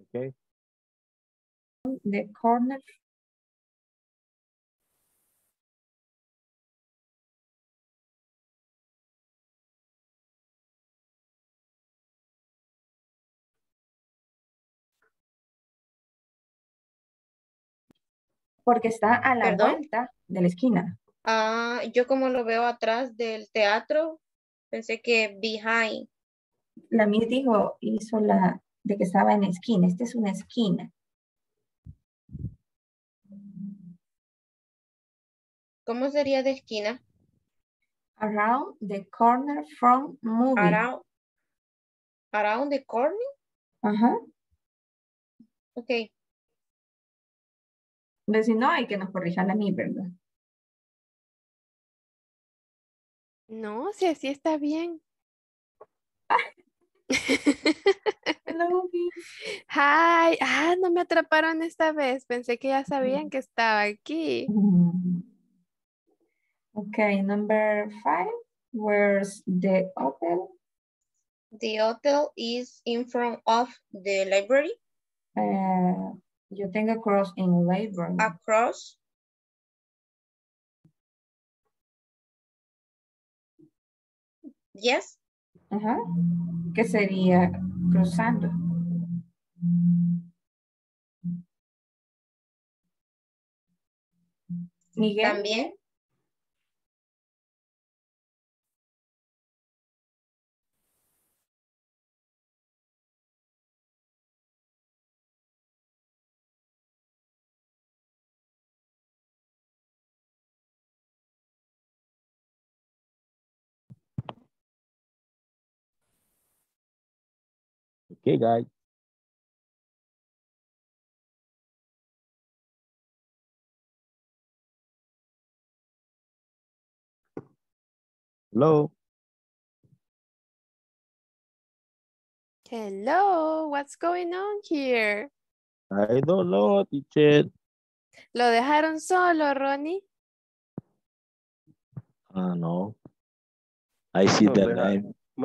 okay. The corner. Porque está a la vuelta de la esquina. Ah, yo como lo veo atrás del teatro, pensé que behind la Miss dijo, hizo la de que estaba en esquina. Esta es una esquina. ¿Cómo sería de esquina? Around the corner from movie. Around, the corner? Ajá. Ok. ve si no, hay que nos corrija a mí, ¿verdad? No, si así está bien. Hello. Hi. Ah, no me atraparon esta vez. Pensé que ya sabían que estaba aquí. Mm. Ok, number five. Where's the hotel? The hotel is in front of the library. Eh, yo tengo across in library. Across. Yes. Ajá. Que sería cruzando. Miguel. También. Okay, guys. Hello. Hello, what's going on here? I don't know, teacher. ¿Lo dejaron solo, Ronnie? Ah, uh, no. I see no, that. I,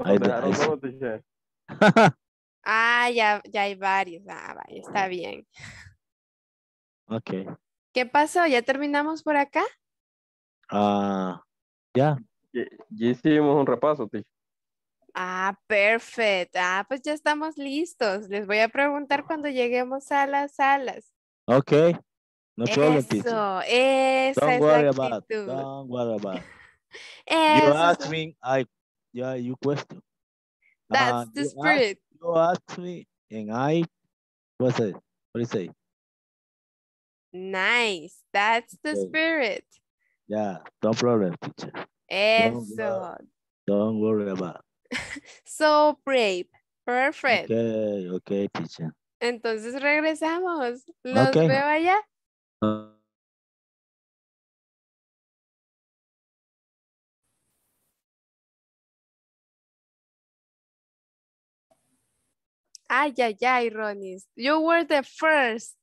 I, I, I, Ah, ya, ya hay varios. Ah, está bien. Ok. ¿Qué pasó? ¿Ya terminamos por acá? Ah, ya. Ya hicimos un repaso, tío. Ah, perfecto. Ah, pues ya estamos listos. Les voy a preguntar cuando lleguemos a las salas. Ok. No problem, Eso, esa Don't es worry la about actitud. Don't worry about You ask me, I, yeah, you question. That's ah, the spirit. you asked me and I was it? What do you say? Nice. That's the okay. spirit. Yeah, no problem, teacher. Eso. Don't worry, don't worry about. so brave. Perfect. Okay, okay, teacher. Entonces regresamos. Los okay. veo allá. Uh Ay, ay, ay, Ronis. You were the first.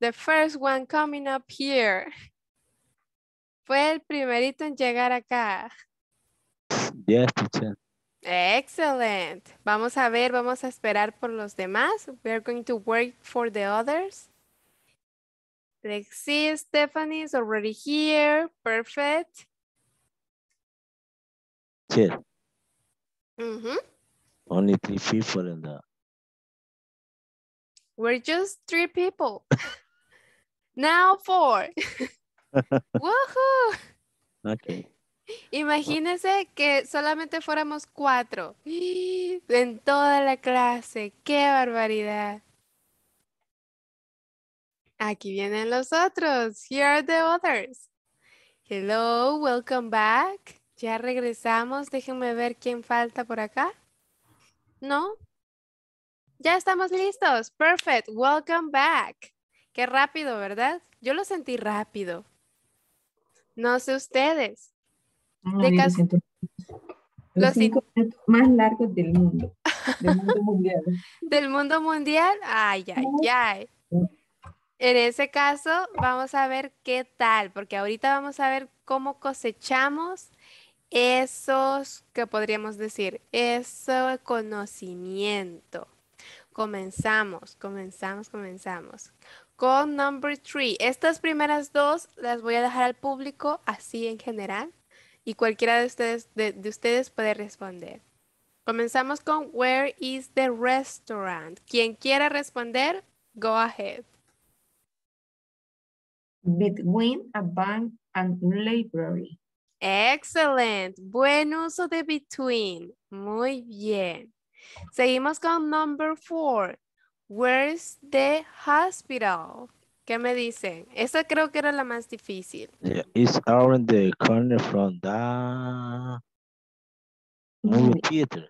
The first one coming up here. Fue el primerito en llegar acá. Yes, teacher. Excellent. Vamos a ver, vamos a esperar por los demás. We are going to wait for the others. Lexi, Stephanie is already here. Perfect. Sí. Mm-hmm. Only three people in the We're just three people. now four. Woohoo. Okay. Imagínense que solamente fuéramos cuatro en toda la clase. ¡Qué barbaridad! Aquí vienen los otros. Here are the others. Hello, welcome back. Ya regresamos. Déjenme ver quién falta por acá. ¿No? Ya estamos listos. Perfect. Welcome back. Qué rápido, ¿verdad? Yo lo sentí rápido. No sé ustedes. Ah, los, cinco minutos más largos del mundo. Del mundo mundial. del mundo mundial. Ay, ay, ay. En ese caso, vamos a ver qué tal, porque ahorita vamos a ver cómo cosechamos esos, que podríamos decir, ese conocimiento. Comenzamos, comenzamos, comenzamos. Con number three. Estas primeras dos las voy a dejar al público así en general y cualquiera de ustedes, ustedes puede responder. Comenzamos con Where is the restaurant? Quien quiera responder, go ahead. Between a bank and library. Excellent. Buen uso de between. Muy bien. Seguimos con number four. Where's the hospital? ¿Qué me dicen? Esa creo que era la más difícil. Yeah, it's around the corner from the movie mm. theater.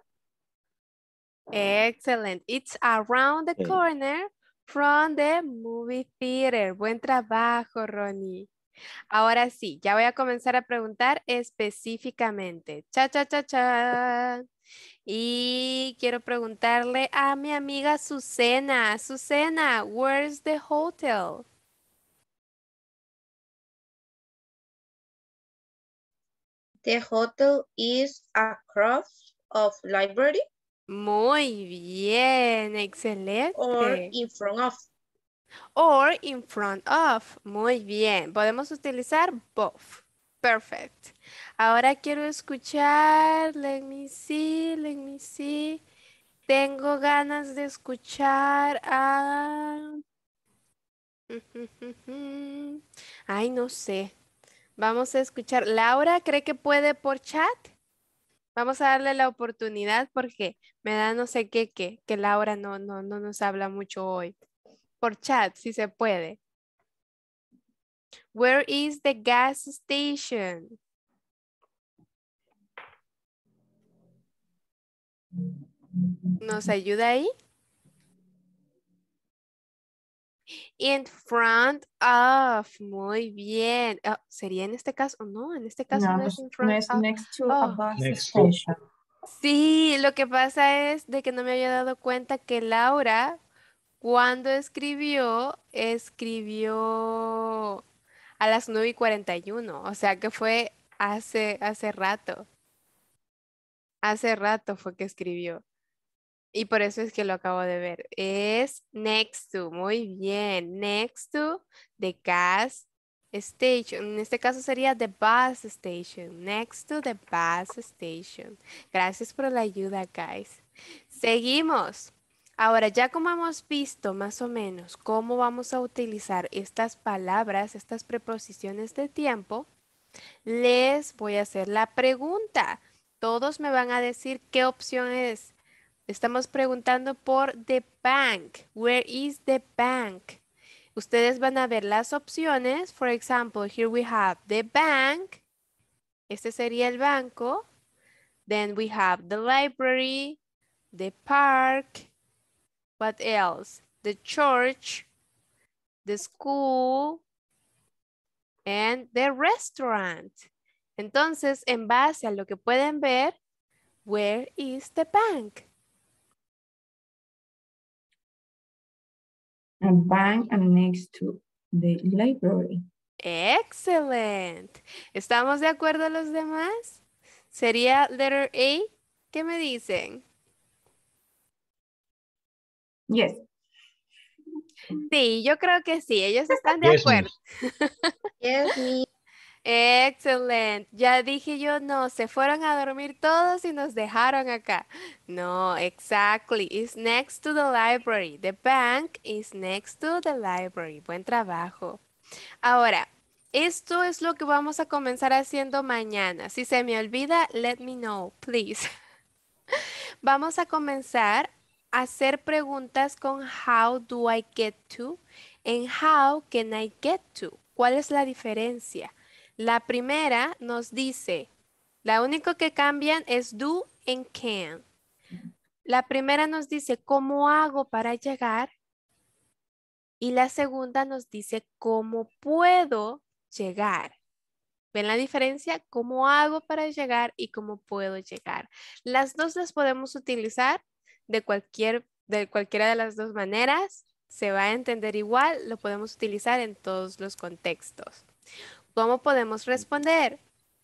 Excellent. It's around the corner from the movie theater. Buen trabajo, Ronnie. Ahora sí, ya voy a comenzar a preguntar específicamente. Cha, cha, cha, cha. Y quiero preguntarle a mi amiga Susana. Susana, where's the hotel? The hotel is across of library. Muy bien, excelente. Or in front of. Or in front of. Muy bien. Podemos utilizar both. Perfect. Ahora quiero escuchar. Let me see, let me see. Tengo ganas de escuchar a... Ay, no sé. Vamos a escuchar. Laura, ¿cree que puede por chat? Vamos a darle la oportunidad porque me da no sé qué, que, que Laura no, no, no nos habla mucho hoy. Por chat, si se puede. Where is the gas station? ¿Nos ayuda ahí? In front of. Muy bien. Ah, ¿Sería en este caso? No, en este caso no, es pues, in front of. Oh. bus Sí, lo que pasa es de que no me había dado cuenta que Laura, cuando escribió, escribió a las 9 y 41. O sea que fue hace, hace rato. Hace rato fue que escribió. Y por eso es que lo acabo de ver. Es Next to. Muy bien. Next to the gas station. En este caso sería the bus station. Next to the bus station. Gracias por la ayuda, guys. Seguimos. Ahora, ya como hemos visto más o menos cómo vamos a utilizar estas palabras, estas preposiciones de tiempo, les voy a hacer la pregunta todos me van a decir qué opción es. Estamos preguntando por the bank. Where is the bank? Ustedes van a ver las opciones. For example, here we have the bank. Este sería el banco. Then we have the library, the park. What else? The church, the school, and the restaurant. Entonces, en base a lo que pueden ver, where is the bank? A bank next to the library. Excellent. ¿Estamos de acuerdo los demás? Sería letter A. ¿Qué me dicen? Yes. Sí, yo creo que sí. Ellos están de acuerdo. Yes, Excelente. Ya dije yo, no, se fueron a dormir todos y nos dejaron acá. No, exactly. It's next to the library. The bank is next to the library. Buen trabajo. Ahora, esto es lo que vamos a comenzar haciendo mañana. Si se me olvida, let me know, please. Vamos a comenzar a hacer preguntas con how do I get to And how can I get to. ¿Cuál es la diferencia? La primera nos dice, la único que cambian es do en can. La primera nos dice, ¿cómo hago para llegar? Y la segunda nos dice, ¿cómo puedo llegar? ¿Ven la diferencia? ¿Cómo hago para llegar y cómo puedo llegar? Las dos las podemos utilizar de, cualquier, de cualquiera de las dos maneras. Se va a entender igual, lo podemos utilizar en todos los contextos. ¿Cómo podemos responder?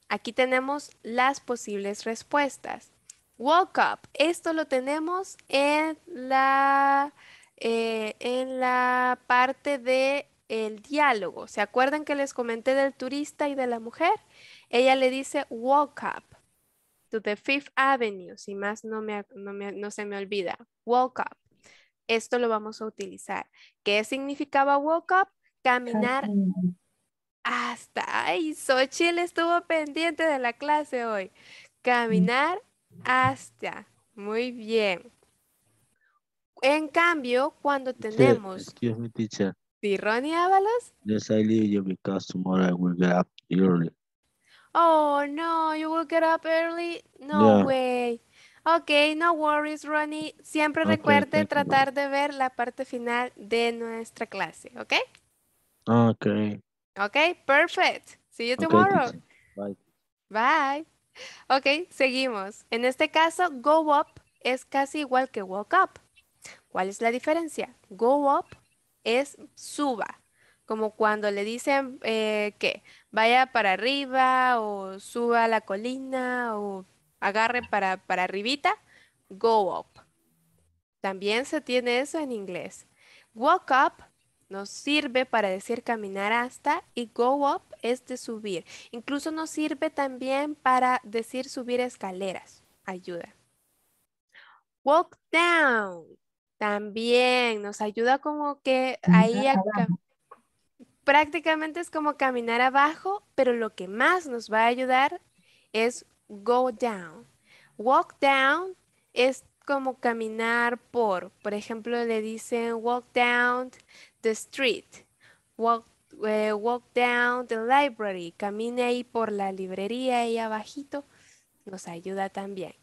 Aquí tenemos las posibles respuestas. Walk up. Esto lo tenemos en la, eh, en la parte del diálogo. ¿Se acuerdan que les comenté del turista y de la mujer? Ella le dice walk up to the Fifth Avenue. Si más no, me, no, no se me olvida. Woke up. Esto lo vamos a utilizar. ¿Qué significaba walk up? Caminar hasta, ay, Xochitl estuvo pendiente de la clase hoy. Mm. Caminar hasta. Muy bien. En cambio, cuando tenemos... Excuse me, teacher. Ronnie Ábalos? Yes, I leave you because tomorrow I will get up early. Oh, no, you will get up early? No way. Ok, no worries, Ronnie. Siempre recuerde tratar de ver la parte final de nuestra clase, ¿ok? Ok. Ok, perfect. See you tomorrow. Bye. Bye. Ok, seguimos. En este caso, go up es casi igual que walk up. ¿Cuál es la diferencia? Go up es suba. Como cuando le dicen eh, que vaya para arriba o suba la colina o agarre para, para arribita. Go up. También se tiene eso en inglés. Walk up nos sirve para decir caminar hasta y go up es de subir. Incluso nos sirve también para decir subir escaleras. Ayuda. Walk down. También nos ayuda como que ahí prácticamente es como caminar abajo, pero lo que más nos va a ayudar es go down. Walk down es como caminar por. Por ejemplo, le dicen walk down the street. Walk, eh, walk down the library. Camine ahí por la librería ahí abajito. Nos ayuda también.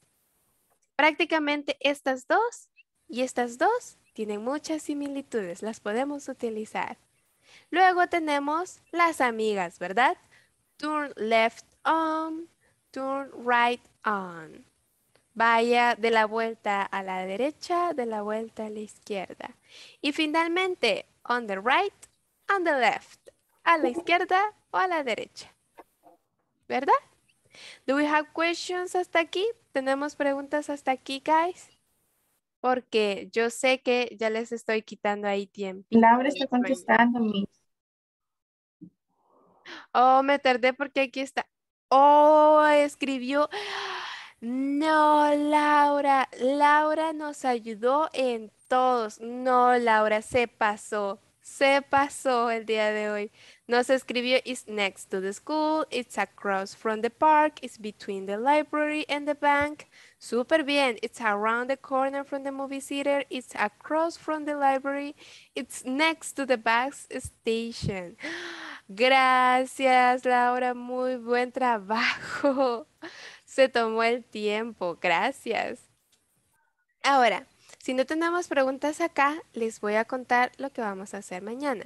Prácticamente estas dos y estas dos tienen muchas similitudes. Las podemos utilizar. Luego tenemos las amigas, ¿verdad? Turn left on, turn right on. Vaya de la vuelta a la derecha, de la vuelta a la izquierda. Y finalmente, on the right, on the left, a la izquierda o a la derecha. ¿Verdad? Do we have questions hasta aquí? ¿Tenemos preguntas hasta aquí, guys? Porque yo sé que ya les estoy quitando ahí tiempo. Laura está contestando, mí. Oh, me tardé porque aquí está. Oh, escribió. No, Laura. Laura nos ayudó en no, Laura, se pasó. Se pasó el día de hoy. Nos escribió, it's next to the school, it's across from the park, it's between the library and the bank. Super bien, it's around the corner from the movie theater, it's across from the library, it's next to the bus station. Gracias, Laura, muy buen trabajo. Se tomó el tiempo, gracias. Ahora, si no tenemos preguntas acá, les voy a contar lo que vamos a hacer mañana.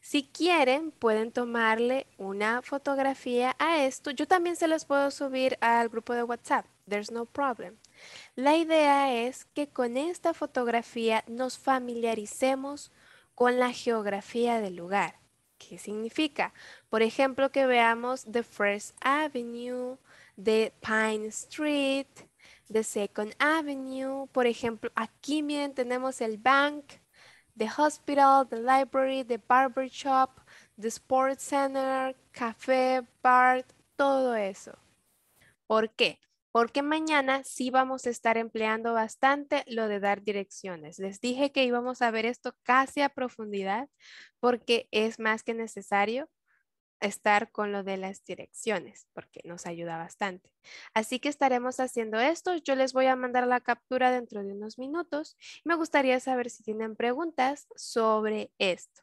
Si quieren, pueden tomarle una fotografía a esto. Yo también se los puedo subir al grupo de WhatsApp. There's no problem. La idea es que con esta fotografía nos familiaricemos con la geografía del lugar. ¿Qué significa? Por ejemplo, que veamos The First Avenue, The Pine Street, The Second Avenue. Por ejemplo, aquí miren, tenemos el bank, the hospital, the library, the barber shop, the sports center, café, bar, todo eso. ¿Por qué? Porque mañana sí vamos a estar empleando bastante lo de dar direcciones. Les dije que íbamos a ver esto casi a profundidad porque es más que necesario estar con lo de las direcciones, porque nos ayuda bastante. Así que estaremos haciendo esto. Yo les voy a mandar la captura dentro de unos minutos. Me gustaría saber si tienen preguntas sobre esto.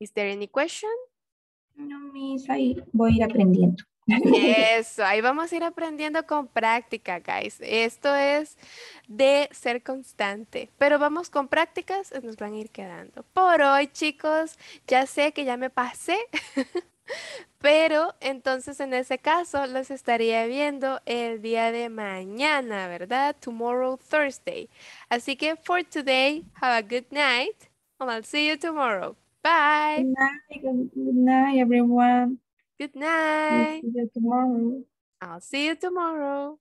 Is there any question? No, Miss, ahí voy a ir aprendiendo. Eso, ahí vamos a ir aprendiendo con práctica, guys. Esto es de ser constante, pero vamos con prácticas, nos van a ir quedando. Por hoy, chicos, ya sé que ya me pasé, pero entonces en ese caso los estaría viendo el día de mañana, ¿verdad? Tomorrow, Thursday. Así que for today, have a good night I'll see you tomorrow. Bye. good night everyone. Good night. see you tomorrow. I'll see you tomorrow.